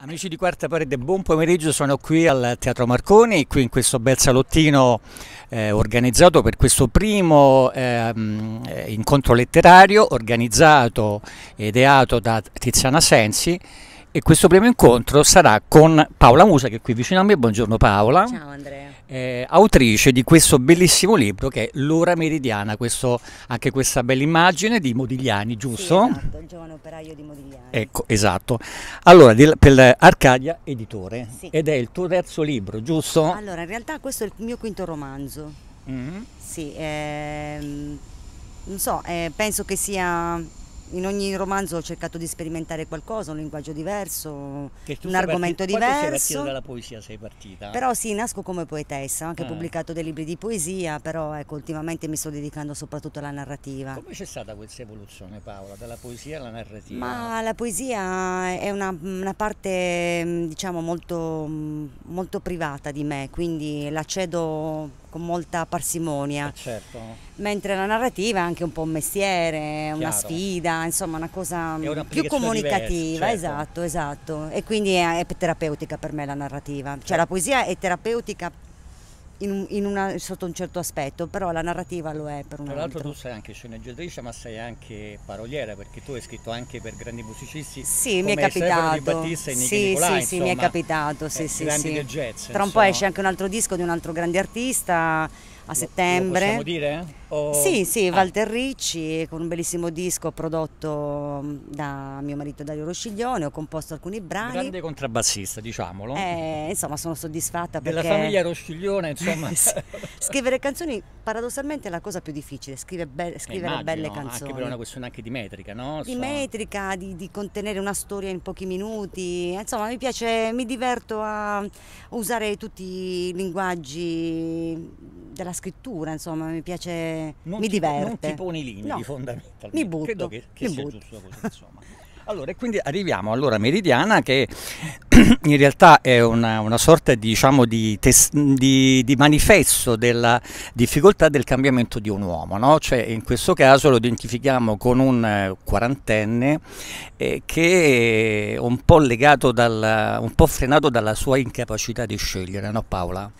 Amici di Quarta Parete, buon pomeriggio, sono qui al Teatro Marconi, qui in questo bel salottino eh, organizzato per questo primo ehm, eh, incontro letterario organizzato e ideato da Tiziana Sensi e questo primo incontro sarà con Paola Musa che è qui vicino a me, buongiorno Paola. Ciao Andrea eh, autrice di questo bellissimo libro che è L'ora meridiana, questo, anche questa bella immagine di Modigliani, giusto? Sì, esatto, il giovane operaio di Modigliani. Ecco, esatto. Allora, del, per Arcadia Editore, sì. ed è il tuo terzo libro, giusto? Allora, in realtà questo è il mio quinto romanzo. Mm -hmm. Sì, ehm, non so, eh, penso che sia in ogni romanzo ho cercato di sperimentare qualcosa, un linguaggio diverso, un argomento partito, diverso. Sei partita dalla poesia, sei partita. Però sì, nasco come poetessa, ho anche ah. pubblicato dei libri di poesia, però ecco, ultimamente mi sto dedicando soprattutto alla narrativa. Come c'è stata questa evoluzione Paola, dalla poesia alla narrativa? Ma la poesia è una, una parte mm, diciamo molto, mm, molto privata di me, quindi la cedo con molta parsimonia. Eh certo. Mentre la narrativa è anche un po' un mestiere, Chiaro. una sfida, insomma, una cosa mm, una più comunicativa, diversa, certo. esatto, esatto. E quindi è, è, terapeutica per me la narrativa. Cioè certo. la poesia è terapeutica in, in una, sotto un certo aspetto, però la narrativa lo è per un Tra l'altro tu sei anche sceneggiatrice, ma sei anche paroliera, perché tu hai scritto anche per grandi musicisti. Sì, mi è capitato. Di Battista e sì, Nicolai, sì, sì, mi è capitato, sì, eh, sì, sì. Jazz, Tra un po' esce anche un altro disco di un altro grande artista a settembre. Lo possiamo dire? O... Sì, sì, ah. Walter Ricci con un bellissimo disco prodotto mm, da mio marito Dario Rosciglione, ho composto alcuni brani. Grande contrabbassista, diciamolo. Eh, insomma, sono soddisfatta Della perché... famiglia Rosciglione, insomma. Scrivere canzoni paradossalmente è la cosa più difficile, be eh, scrivere immagino, belle canzoni. Anche per una questione anche di metrica, no? Di so... metrica, di, di contenere una storia in pochi minuti, insomma mi piace, mi diverto a usare tutti i linguaggi della scrittura, insomma, mi piace, non mi ti, diverte. Non ti poni limiti no. fondamentalmente. Mi butto. Credo che, che sia butto. giusto così, insomma. Allora, e quindi arriviamo all'ora meridiana che in realtà è una, una sorta diciamo, di, tes- di, di, manifesto della difficoltà del cambiamento di un uomo, no? cioè, in questo caso lo identifichiamo con un eh, quarantenne eh, che è un po' legato, dal, un po' frenato dalla sua incapacità di scegliere, no Paola?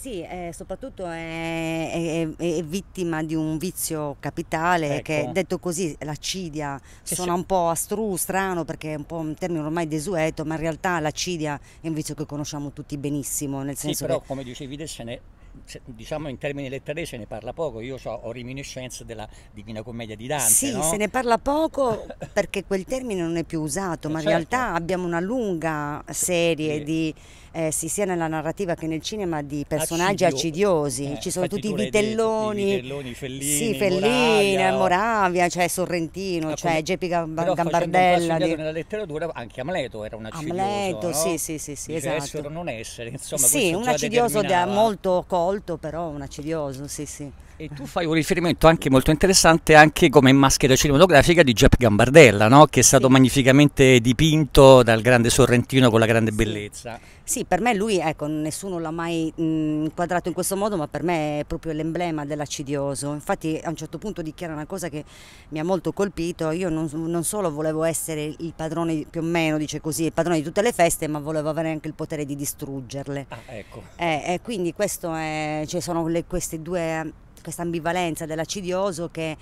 Sì, eh, soprattutto è, è, è, vittima di un vizio capitale ecco. che detto così l'accidia suona se... un po' astru, strano perché è un po' un termine ormai desueto, ma in realtà l'acidia è un vizio che conosciamo tutti benissimo. Nel senso sì, però che... come dicevi te se diciamo in termini letterari se ne parla poco, io so, ho reminiscenze della Divina Commedia di Dante. Sì, no? se ne parla poco perché quel termine non è più usato, eh, ma certo. in realtà abbiamo una lunga serie sì. di eh, sì, sia nella narrativa che nel cinema di personaggi Accidio. accidiosi, eh, ci sono tutti i vitelloni, i vitelloni Fellini, sì, Fellini Moravia, oh. Moravia cioè Sorrentino, ah, cioè Geppi Gambardella. di... nella letteratura anche Amleto era un acidioso Amleto, no? sì, sì, sì, sì esatto. essere o esatto. non essere, insomma, Sì, un accidioso molto colto però, un acidioso, sì, sì. E tu fai un riferimento anche molto interessante anche come maschera cinematografica di Giuseppe Gambardella, no? che è stato sì. magnificamente dipinto dal grande Sorrentino con la grande bellezza. Sì, per me lui, ecco, nessuno l'ha mai mh, inquadrato in questo modo, ma per me è proprio l'emblema dell'accidioso. Infatti a un certo punto dichiara una cosa che mi ha molto colpito, io non, non solo volevo essere il padrone più o meno, dice così, il padrone di tutte le feste, ma volevo avere anche il potere di distruggerle. Ah, ecco. Eh, eh, quindi è, cioè, sono le, queste due questa ambivalenza dell'acidioso che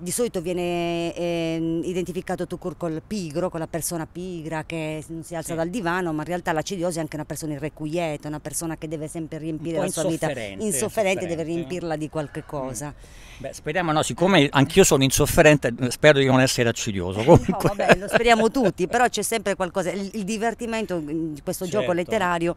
di solito viene eh, identificato tu col pigro, con la persona pigra che non si alza sì. dal divano, ma in realtà l'acidioso è anche una persona irrequieta, una persona che deve sempre riempire la sua vita insofferente, deve riempirla di qualche mm. cosa. Mm. Beh, speriamo, no, siccome anch'io sono insofferente, spero di non essere acidioso. Eh, comunque. No, vabbè, lo speriamo tutti, però c'è sempre qualcosa, il, il divertimento di questo certo. gioco letterario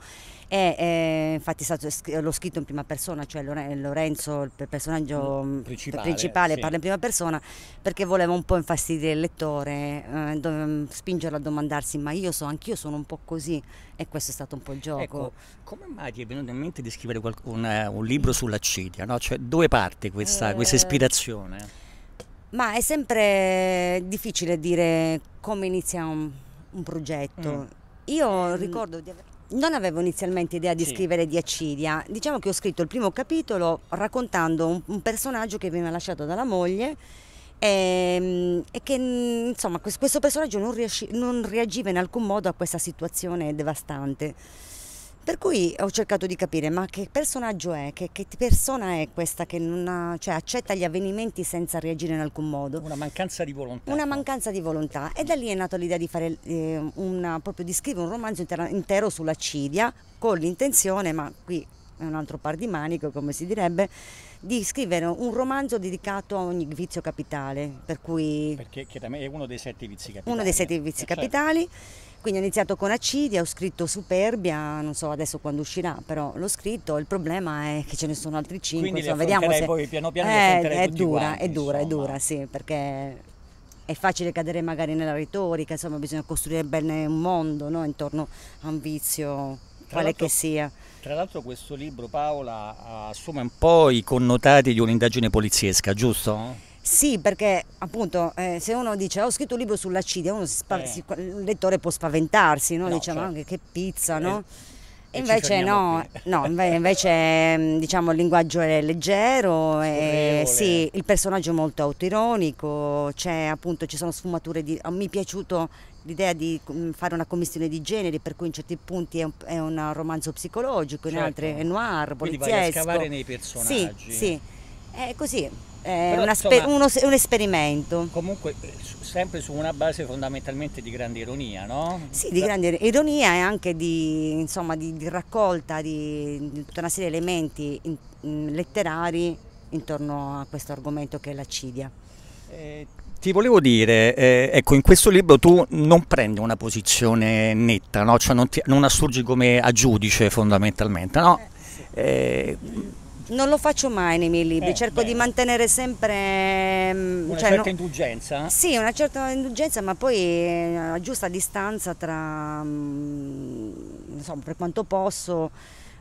e eh, infatti stato, l'ho scritto in prima persona, cioè Lorenzo, il personaggio mm, principale, principale sì. parla in prima persona perché voleva un po' infastidire il lettore, eh, mm, spingerlo a domandarsi ma io so, anch'io sono un po' così e questo è stato un po' il gioco. Ecco, come mai ti è venuto in mente di scrivere un, eh, un libro sulla Cidia? No? Cioè, dove parte questa, eh... questa ispirazione? Ma è sempre difficile dire come inizia un, un progetto. Mm. Io mm. ricordo di aver non avevo inizialmente idea di sì. scrivere di Acidia. Diciamo che ho scritto il primo capitolo raccontando un, un personaggio che veniva lasciato dalla moglie e, ehm, e che insomma, questo personaggio non, non reagiva in alcun modo a questa situazione devastante. Per cui ho cercato di capire ma che personaggio è, che, che persona è questa che ha, cioè, accetta gli avvenimenti senza reagire in alcun modo. Una mancanza di volontà. Una mancanza di volontà e da lì è nata l'idea di, fare, eh, una, proprio di scrivere un romanzo intero, intero sulla Cidia con l'intenzione, ma qui è un altro par di manico come si direbbe, di scrivere un romanzo dedicato a ogni vizio capitale. Per cui Perché è uno dei sette vizi capitali. Uno dei sette eh. vizi eh, capitali. Certo quindi ho iniziato con Acidia, ho scritto Superbia, non so adesso quando uscirà, però l'ho scritto. Il problema è che ce ne sono altri cinque. Quindi insomma, vediamo se... poi piano piano eh, è dura, quanti, è dura, insomma. è dura, sì, perché è facile cadere magari nella retorica, insomma, bisogna costruire bene un mondo no? intorno a un vizio, quale che sia. Tra l'altro questo libro, Paola, assume un po' i connotati di un'indagine poliziesca, giusto? Sì, perché appunto eh, se uno dice ho scritto un libro sulla CIDE, uno eh. si, il lettore può spaventarsi, no? No, diciamo cioè, che pizza, no? Eh. E invece no, no, invece mm, diciamo il linguaggio è leggero, è, eh, sì, il personaggio è molto autironico, appunto, ci sono sfumature di... Mi è piaciuto l'idea di mm, fare una commissione di generi, per cui in certi punti è un, è un romanzo psicologico, certo. in altri certo. è noir, poliziesco. Quindi vai a scavare nei personaggi. Sì, sì. È così, è eh, Però, spe- insomma, uno, un esperimento. Comunque sempre su una base fondamentalmente di grande ironia, no? Sì, di grande ironia e anche di, insomma, di, di raccolta di, di, tutta una serie di elementi in, in, letterari intorno a questo argomento che è l'accidia. Eh, ti volevo dire, eh, ecco, in questo libro tu non prendi una posizione netta, no? cioè non, ti, non assurgi come a giudice fondamentalmente, no? Eh, sì. Eh, non lo faccio mai nei miei libri, eh, cerco beh. di mantenere sempre... Mm, una cioè, certa no, indulgenza? Sì, una certa indulgenza, ma poi la eh, giusta distanza tra... insomma, mm, per quanto posso,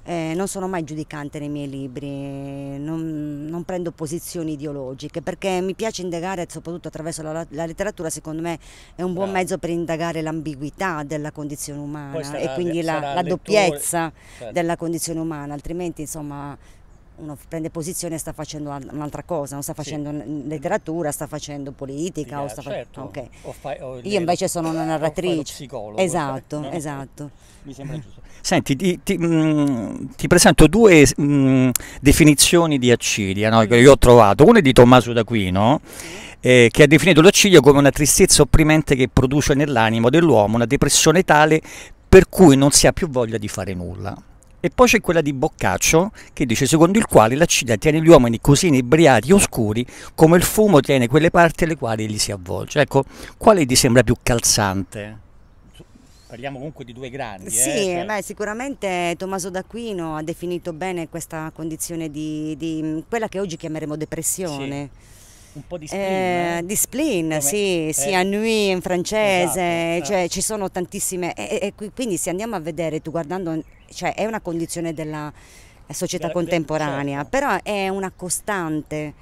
eh, non sono mai giudicante nei miei libri, non, non, prendo posizioni ideologiche, perché mi piace indagare, soprattutto attraverso la, la letteratura, secondo me è un buon Bravo. mezzo per indagare l'ambiguità della condizione umana sarà, e quindi la, la doppiezza certo. della condizione umana, altrimenti insomma uno prende posizione e sta facendo un'altra cosa, non sta facendo sì. letteratura, sta facendo politica. Sì, o sta certo. fa... okay. o fai, o Io invece sono una narratrice. Psicologo, esatto, fai... esatto. Mi sembra giusto. Senti, ti, ti, mh, mm, ti presento due mh, mm, definizioni di accidia no? che io ho trovato. Una è di Tommaso d'Aquino. Eh, che ha definito l'Accidia come una tristezza opprimente che produce nell'animo dell'uomo una depressione tale per cui non si ha più voglia di fare nulla. E poi c'è quella di Boccaccio che dice secondo il quale la Cina tiene gli uomini così inebriati e oscuri come il fumo tiene quelle parti alle quali gli si avvolge. Ecco, quale ti sembra più calzante? parliamo comunque di due grandi. Eh, sì, eh? beh, sicuramente Tommaso d'Aquino ha definito bene questa condizione di, di mm, quella che oggi chiameremo depressione. Sì. Un po' di eh, spleen. Eh, Di spleen, sì, eh. sì, ennui in francese, esatto, cioè esatto. ci sono tantissime. E, e, quindi se andiamo a vedere, tu guardando cioè, è una condizione della società Beh, certo, contemporanea, certo. però è una costante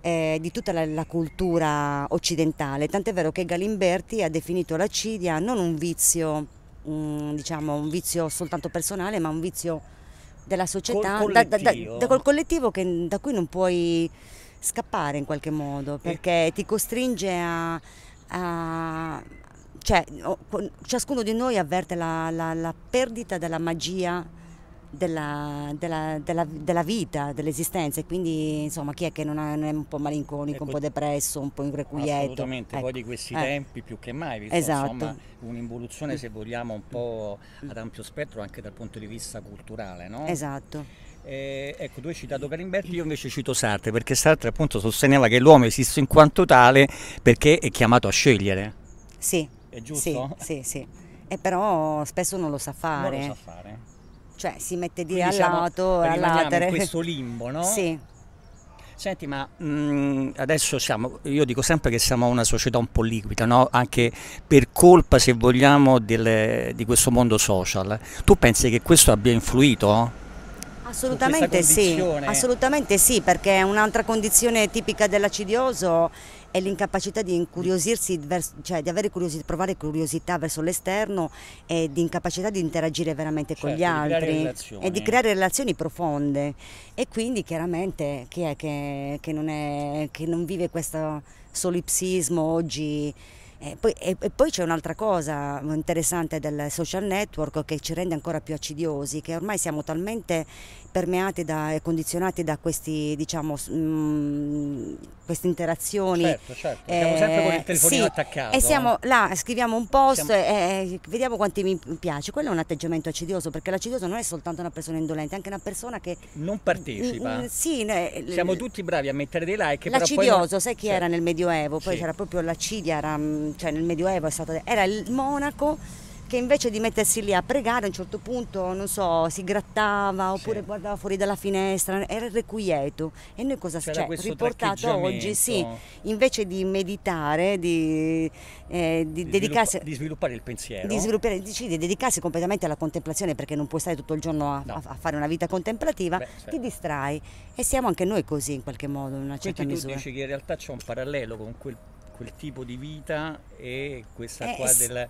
eh, di tutta la, la, cultura occidentale, tant'è vero che Galimberti ha definito l'accidia non un vizio, mh, mm, diciamo, un vizio soltanto personale, ma un vizio della società, col collettivo, da, da, da, collettivo che, da cui non puoi scappare in qualche modo, perché eh. ti costringe a, a, cioè, ciascuno di noi avverte la, la, la perdita della magia della, della, della, della vita, dell'esistenza e quindi insomma chi è che non, ha, non è un po' malinconico, ecco, un po' depresso, un po' inrequieto? Assolutamente, ecco. poi di ecco. questi eh. tempi più che mai, visto esatto. insomma un'involuzione mm. se vogliamo un po' ad ampio spettro anche dal punto di vista culturale, no? Esatto. Eh, ecco, tu hai citato Galimberti, io invece cito Sartre, perché Sartre appunto sosteneva che l'uomo esiste in quanto tale perché è chiamato a scegliere. Sì è giusto? Sì, sì, sì. E però spesso non lo sa fare. Non lo sa fare. Cioè si mette di Quindi, e diciamo, all'atere. in questo limbo, no? Sì. Senti, ma mh, mm, adesso siamo, io dico sempre che siamo una società un po' liquida, no? anche per colpa, se vogliamo, del, di questo mondo social. Tu pensi che questo abbia influito? Assolutamente sì, assolutamente sì, perché è un'altra condizione tipica dell'acidioso è l'incapacità di incuriosirsi, cioè di avere curiosità, provare curiosità verso l'esterno e di incapacità di interagire veramente certo, con gli certo, altri e di creare relazioni profonde. E quindi chiaramente chi è che, che, non, è, che non vive questo solipsismo oggi? Eh, e poi, poi c'è un'altra cosa interessante del social network che ci rende ancora più acidiosi, che ormai siamo talmente permeati da, e condizionati da diciamo, mm, queste diciamo, interazioni. Certo, certo. Siamo sempre con il eh, telefonino sì, attaccato. E siamo eh. là, scriviamo un post siamo... e vediamo quanti mi piace. Quello è un atteggiamento acidioso, perché l'acidioso non è soltanto una persona indolente, è anche una persona che... Non partecipa. Mm, mm, sì, siamo tutti bravi a mettere dei like. L'acidioso, non... sai chi sì. era nel Medioevo? Poi c'era proprio l'acidia, era cioè nel Medioevo stato, era il monaco che invece di mettersi lì a pregare a un certo punto, non so, si grattava oppure sì. guardava fuori dalla finestra, era requieto. E noi cosa c'è? Riportato oggi, sì, invece di meditare, di, eh, di, di dedicarsi... Sviluppa, di sviluppare il pensiero. Di, sviluppare, dici, di dedicarsi completamente alla contemplazione perché non puoi stare tutto il giorno a, no. a fare una vita contemplativa, Beh, certo. ti distrai. E siamo anche noi così in qualche modo, in una certa Quindi misura. tu dici che in realtà c'è un parallelo con quel quel tipo di vita e questa eh, qua del...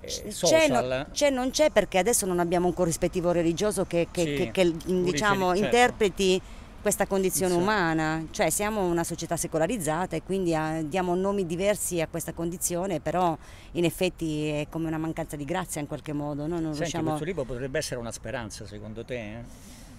Eh, social. C'è, non c'è perché adesso non abbiamo un corrispettivo religioso che, che, sì, che, che mm, diciamo, certo. interpreti questa condizione umana, cioè siamo una società secolarizzata e quindi ah, diamo nomi diversi a questa condizione, però in effetti è come una mancanza di grazia in qualche modo. No? Senti, riusciamo... questo libro potrebbe essere una speranza secondo te, eh?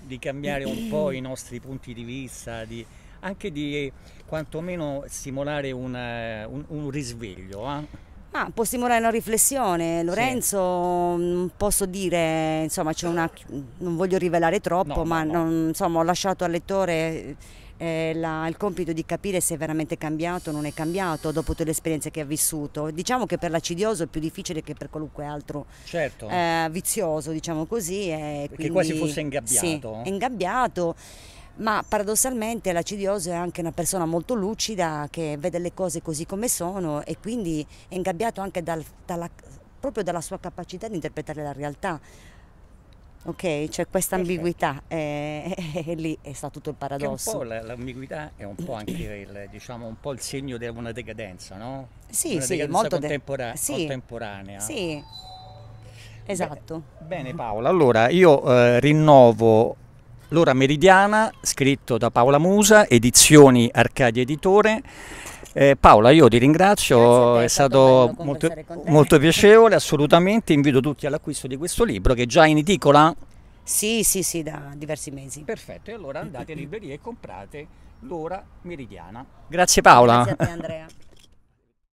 di cambiare un po' i nostri punti di vista, di anche di quantomeno stimolare una, eh, un, un, risveglio. Eh? Ah, può stimolare una riflessione, Lorenzo, sì. Mm, posso dire, insomma, c'è una, non voglio rivelare troppo, no, ma no, non, Insomma, ho lasciato al lettore eh, la, il compito di capire se è veramente cambiato o non è cambiato dopo tutte le esperienze che ha vissuto. Diciamo che per l'acidioso è più difficile che per qualunque altro certo. eh, vizioso, diciamo così. Che quasi fosse ingabbiato. Sì, ingabbiato ma paradossalmente l'acidioso è anche una persona molto lucida che vede le cose così come sono e quindi è ingabbiato anche dal, dalla, proprio dalla sua capacità di interpretare la realtà. Ok, cioè questa ambiguità eh, lì è stato tutto il paradosso. Che un po' l'ambiguità è un po' anche il, diciamo, un po il segno di una decadenza, no? Sì, una sì, molto contempora- de- sì. contemporanea. Sì, esatto. Beh, bene mm. Paola, allora io eh, rinnovo L'ora meridiana, scritto da Paola Musa, edizioni Arcadia Editore. Eh, Paola, io ti ringrazio, te, è, stato, stato molto, molto piacevole, assolutamente. Invito tutti all'acquisto di questo libro che è già in edicola sì, sì, sì, da diversi mesi. Perfetto, e allora andate in libreria e comprate l'ora meridiana. Grazie Paola. Grazie a te Andrea.